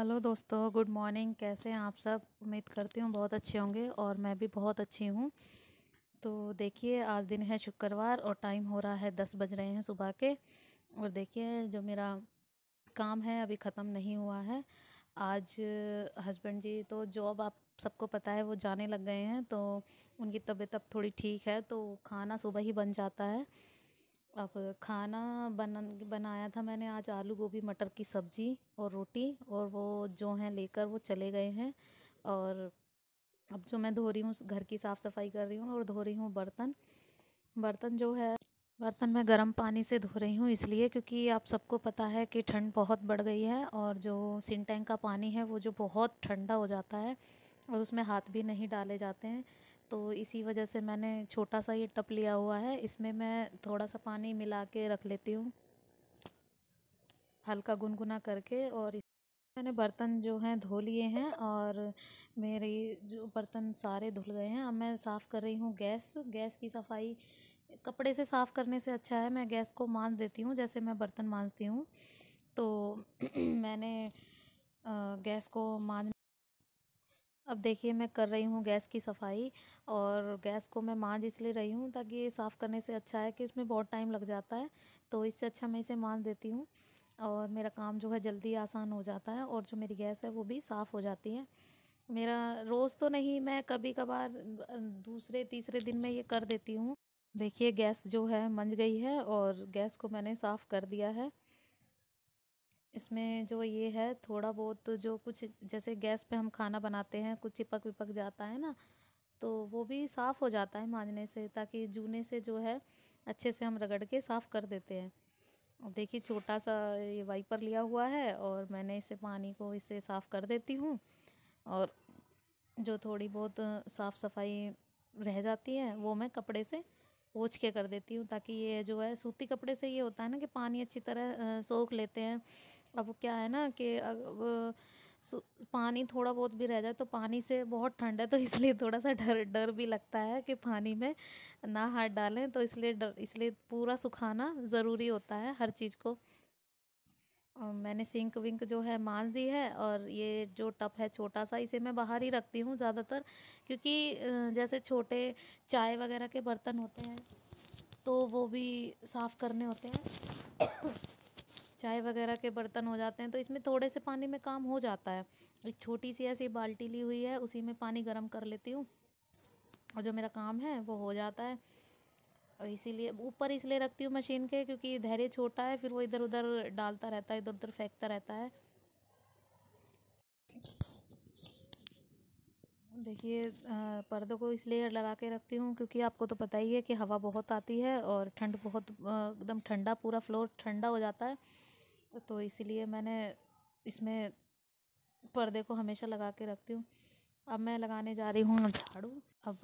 hello दोस्तों good morning कैसे हैं आप सब उम्मीद करती हूँ बहुत अच्छे होंगे और मैं भी बहुत अच्छी हूँ तो देखिए आज दिन है शुक्रवार और टाइम हो रहा है दस बज रहे हैं सुबह के और देखिए जो मेरा काम है अभी ख़त्म नहीं हुआ है आज हस्बैंड जी तो जॉब आप सबको पता है वो जाने लग गए हैं तो उनकी तबीयत अब थोड़ी ठीक है तो खाना सुबह ही बन जाता है अब खाना बना बनाया था मैंने आज आलू गोभी मटर की सब्ज़ी और रोटी और वो जो हैं लेकर वो चले गए हैं और अब जो मैं धो रही हूँ घर की साफ़ सफाई कर रही हूँ और धो रही हूँ बर्तन बर्तन जो है बर्तन मैं गर्म पानी से धो रही हूँ इसलिए क्योंकि आप सबको पता है कि ठंड बहुत बढ़ गई है और जो सिंटैंक का पानी है वो जो बहुत ठंडा हो जाता है और उसमें हाथ भी नहीं डाले जाते हैं तो इसी वजह से मैंने छोटा सा ये टप लिया हुआ है इसमें मैं थोड़ा सा पानी मिला के रख लेती हूँ हल्का गुनगुना करके और मैंने बर्तन जो हैं धो लिए हैं और मेरे जो बर्तन सारे धुल गए हैं अब मैं साफ़ कर रही हूँ गैस गैस की सफाई कपड़े से साफ़ करने से अच्छा है मैं गैस को मांझ देती हूँ जैसे मैं बर्तन मांझती हूँ तो मैंने गैस को मांझ अब देखिए मैं कर रही हूँ गैस की सफाई और गैस को मैं मांझ इसलिए रही हूँ ताकि ये साफ़ करने से अच्छा है कि इसमें बहुत टाइम लग जाता है तो इससे अच्छा मैं इसे मांझ देती हूँ और मेरा काम जो है जल्दी आसान हो जाता है और जो मेरी गैस है वो भी साफ़ हो जाती है मेरा रोज़ तो नहीं मैं कभी कभार दूसरे तीसरे दिन में ये कर देती हूँ देखिए गैस जो है मंज गई है और गैस को मैंने साफ़ कर दिया है इसमें जो ये है थोड़ा बहुत जो कुछ जैसे गैस पे हम खाना बनाते हैं कुछ चिपक विपक जाता है ना तो वो भी साफ़ हो जाता है मांजने से ताकि जूने से जो है अच्छे से हम रगड़ के साफ़ कर देते हैं अब देखिए छोटा सा ये वाइपर लिया हुआ है और मैंने इसे पानी को इसे साफ़ कर देती हूँ और जो थोड़ी बहुत साफ़ सफाई रह जाती है वो मैं कपड़े से पोछ के कर देती हूँ ताकि ये जो है सूती कपड़े से ये होता है ना कि पानी अच्छी तरह सोख लेते हैं अब क्या है ना कि अब पानी थोड़ा बहुत भी रह जाए तो पानी से बहुत ठंड है तो इसलिए थोड़ा सा डर डर भी लगता है कि पानी में ना हाथ डालें तो इसलिए डर इसलिए पूरा सुखाना ज़रूरी होता है हर चीज़ को और मैंने सिंक विंक जो है मान दी है और ये जो टप है छोटा सा इसे मैं बाहर ही रखती हूँ ज़्यादातर क्योंकि जैसे छोटे चाय वगैरह के बर्तन होते हैं तो वो भी साफ़ करने होते हैं चाय वगैरह के बर्तन हो जाते हैं तो इसमें थोड़े से पानी में काम हो जाता है एक छोटी सी ऐसी बाल्टी ली हुई है उसी में पानी गर्म कर लेती हूँ और जो मेरा काम है वो हो जाता है और इसीलिए ऊपर इसलिए रखती हूँ मशीन के क्योंकि धैर्य छोटा है फिर वो इधर उधर डालता रहता है इधर उधर फेंकता रहता है देखिए पर्दों को इस लेयर लगा के रखती हूँ क्योंकि आपको तो पता ही है कि हवा बहुत आती है और ठंड बहुत एकदम ठंडा पूरा फ्लोर ठंडा हो जाता है तो इसीलिए मैंने इसमें पर्दे को हमेशा लगा के रखती हूँ अब मैं लगाने जा रही हूँ झाड़ू अब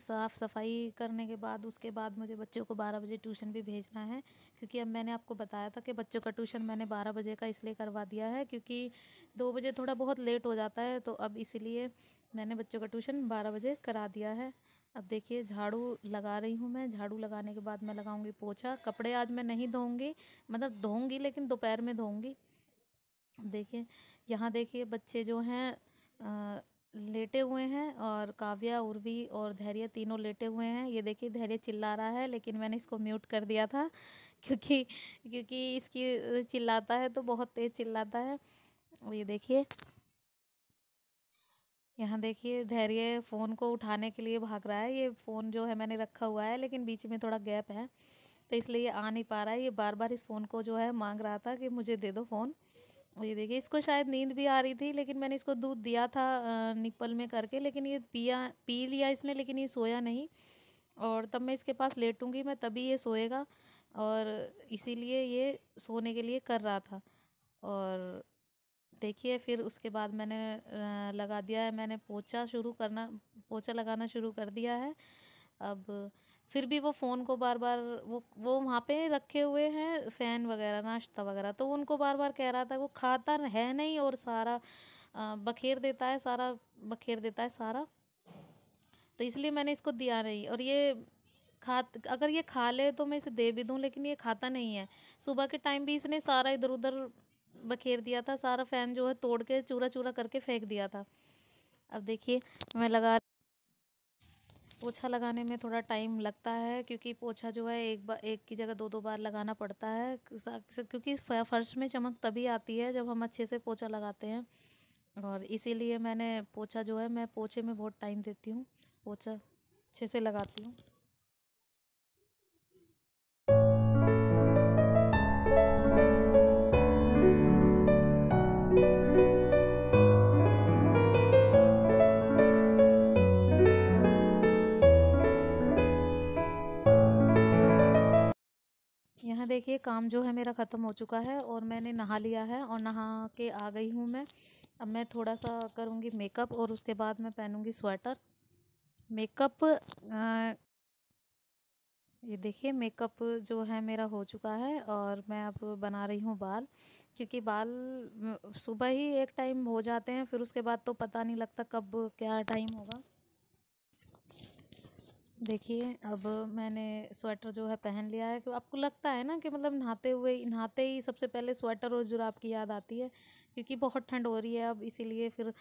साफ़ सफाई करने के बाद उसके बाद मुझे बच्चों को बारह बजे ट्यूशन भी भेजना है क्योंकि अब मैंने आपको बताया था कि बच्चों का ट्यूशन मैंने बारह बजे का इसलिए करवा दिया है क्योंकि दो बजे थोड़ा बहुत लेट हो जाता है तो अब इसीलिए मैंने बच्चों का ट्यूशन बारह बजे करा दिया है अब देखिए झाड़ू लगा रही हूँ मैं झाड़ू लगाने के बाद मैं लगाऊंगी पोछा कपड़े आज मैं नहीं धोऊंगी मतलब धोऊंगी लेकिन दोपहर में धोऊंगी देखिए यहाँ देखिए बच्चे जो हैं लेटे हुए हैं और काव्या उर्वी और धैर्य तीनों लेटे हुए हैं ये देखिए धैर्य चिल्ला रहा है लेकिन मैंने इसको म्यूट कर दिया था क्योंकि क्योंकि इसकी चिल्लाता है तो बहुत तेज़ चिल्लाता है ये देखिए यहाँ देखिए धैर्य फ़ोन को उठाने के लिए भाग रहा है ये फ़ोन जो है मैंने रखा हुआ है लेकिन बीच में थोड़ा गैप है तो इसलिए ये आ नहीं पा रहा है ये बार बार इस फ़ोन को जो है मांग रहा था कि मुझे दे दो फ़ोन ये देखिए इसको शायद नींद भी आ रही थी लेकिन मैंने इसको दूध दिया था निप्पल में करके लेकिन ये पिया पी लिया इसने लेकिन ये सोया नहीं और तब मैं इसके पास लेटूँगी मैं तभी ये सोएगा और इसीलिए ये सोने के लिए कर रहा था और देखिए फिर उसके बाद मैंने लगा दिया है मैंने पोछा शुरू करना पोछा लगाना शुरू कर दिया है अब फिर भी वो फ़ोन को बार बार वो वो वहाँ पे रखे हुए हैं फ़ैन वगैरह नाश्ता वगैरह तो उनको बार बार कह रहा था वो खाता है नहीं और सारा बखेर देता है सारा बखेर देता है सारा तो इसलिए मैंने इसको दिया नहीं और ये खा अगर ये खा ले तो मैं इसे दे भी दूँ लेकिन ये खाता नहीं है सुबह के टाइम भी इसने सारा इधर उधर बखेर दिया था सारा फ़ैन जो है तोड़ के चूरा चूरा करके फेंक दिया था अब देखिए मैं लगा पोछा लगाने में थोड़ा टाइम लगता है क्योंकि पोछा जो है एक बार एक की जगह दो दो बार लगाना पड़ता है क्योंकि फर्श में चमक तभी आती है जब हम अच्छे से पोछा लगाते हैं और इसीलिए मैंने पोछा जो है मैं पोछे में बहुत टाइम देती हूँ पोछा अच्छे से लगाती हूँ हैं देखिए काम जो है मेरा ख़त्म हो चुका है और मैंने नहा लिया है और नहा के आ गई हूँ मैं अब मैं थोड़ा सा करूँगी मेकअप और उसके बाद मैं पहनूँगी स्वेटर मेकअप ये देखिए मेकअप जो है मेरा हो चुका है और मैं अब बना रही हूँ बाल क्योंकि बाल सुबह ही एक टाइम हो जाते हैं फिर उसके बाद तो पता नहीं लगता कब क्या टाइम होगा देखिए अब मैंने स्वेटर जो है पहन लिया है तो आपको लगता है ना कि मतलब नहाते हुए नहाते ही सबसे पहले स्वेटर और जुराब की याद आती है क्योंकि बहुत ठंड हो रही है अब इसीलिए फिर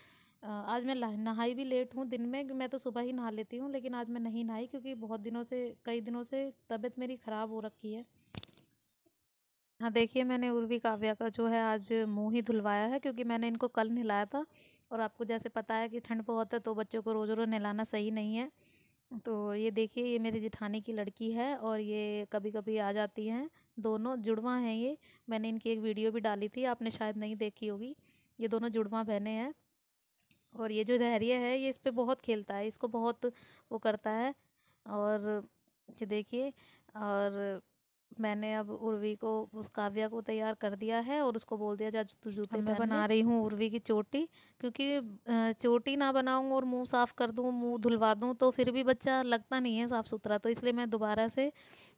आज मैं नहाई भी लेट हूँ दिन में मैं तो सुबह ही नहा लेती हूँ लेकिन आज मैं नहीं नहाई क्योंकि बहुत दिनों से कई दिनों से तबीयत मेरी ख़राब हो रखी है हाँ देखिए मैंने उर्वी काव्या का जो है आज मुंह ही धुलवाया है क्योंकि मैंने इनको कल नहलाया था और आपको जैसे पता है कि ठंड बहुत है तो बच्चों को रोज़ रोज़ नहलाना सही नहीं है तो ये देखिए ये मेरी जेठानी की लड़की है और ये कभी कभी आ जाती हैं दोनों जुड़वा हैं ये मैंने इनकी एक वीडियो भी डाली थी आपने शायद नहीं देखी होगी ये दोनों जुड़वा बहने हैं और ये जो धैर्य है ये इस पर बहुत खेलता है इसको बहुत वो करता है और ये देखिए और मैंने अब उर्वी को उस काव्या को तैयार कर दिया है और उसको बोल दिया जा तू जूते मैं बना रही हूँ उर्वी की चोटी क्योंकि चोटी ना बनाऊँ और मुंह साफ़ कर दूँ मुंह धुलवा दूँ तो फिर भी बच्चा लगता नहीं है साफ़ सुथरा तो इसलिए मैं दोबारा से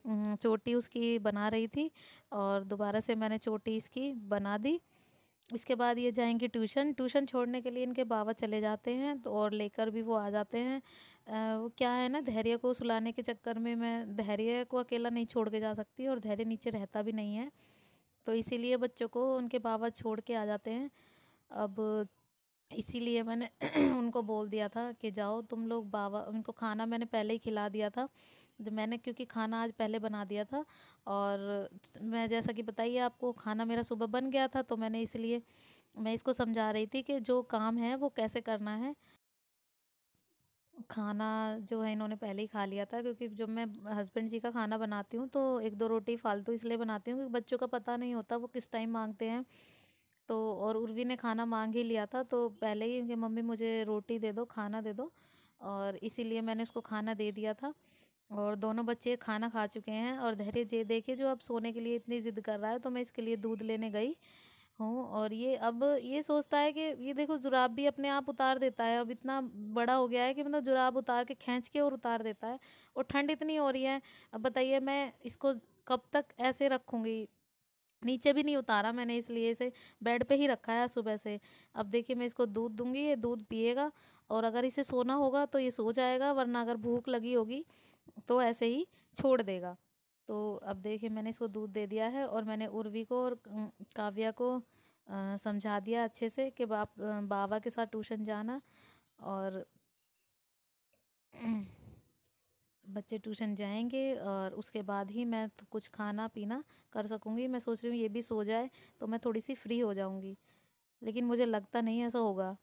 चोटी उसकी बना रही थी और दोबारा से मैंने चोटी इसकी बना दी इसके बाद ये जाएंगे ट्यूशन ट्यूशन छोड़ने के लिए इनके बाबा चले जाते हैं तो और लेकर भी वो आ जाते हैं वो क्या है ना धैर्य को सुलाने के चक्कर में मैं धैर्य को अकेला नहीं छोड़ के जा सकती और धैर्य नीचे रहता भी नहीं है तो इसीलिए बच्चों को उनके बाबा छोड़ के आ जाते हैं अब इसीलिए मैंने उनको बोल दिया था कि जाओ तुम लोग बाबा उनको खाना मैंने पहले ही खिला दिया था मैंने क्योंकि खाना आज पहले बना दिया था और मैं जैसा कि बताइए आपको खाना मेरा सुबह बन गया था तो मैंने इसलिए मैं इसको समझा रही थी कि जो काम है वो कैसे करना है खाना जो है इन्होंने पहले ही खा लिया था क्योंकि जब मैं हस्बैंड जी का खाना बनाती हूँ तो एक दो रोटी फालतू इसलिए बनाती हूँ क्योंकि बच्चों का पता नहीं होता वो किस टाइम मांगते हैं तो और उर्वी ने खाना मांग ही लिया था तो पहले ही उनकी मम्मी मुझे रोटी दे दो खाना दे दो और इसीलिए मैंने उसको खाना दे दिया था और दोनों बच्चे खाना खा चुके हैं और धैर्य जे देखिए जो अब सोने के लिए इतनी ज़िद कर रहा है तो मैं इसके लिए दूध लेने गई हूँ और ये अब ये सोचता है कि ये देखो जुराब भी अपने आप उतार देता है अब इतना बड़ा हो गया है कि मतलब जुराब उतार के खींच के और उतार देता है और ठंड इतनी हो रही है अब बताइए मैं इसको कब तक ऐसे रखूँगी नीचे भी नहीं उतारा मैंने इसलिए इसे बेड पे ही रखा है सुबह से अब देखिए मैं इसको दूध दूंगी ये दूध पिएगा और अगर इसे सोना होगा तो ये सो जाएगा वरना अगर भूख लगी होगी तो ऐसे ही छोड़ देगा तो अब देखिए मैंने इसको दूध दे दिया है और मैंने उर्वी को और काव्या को समझा दिया अच्छे से कि बाप बाबा के साथ ट्यूशन जाना और बच्चे ट्यूशन जाएंगे और उसके बाद ही मैं तो कुछ खाना पीना कर सकूँगी मैं सोच रही हूँ ये भी सो जाए तो मैं थोड़ी सी फ्री हो जाऊँगी लेकिन मुझे लगता नहीं ऐसा होगा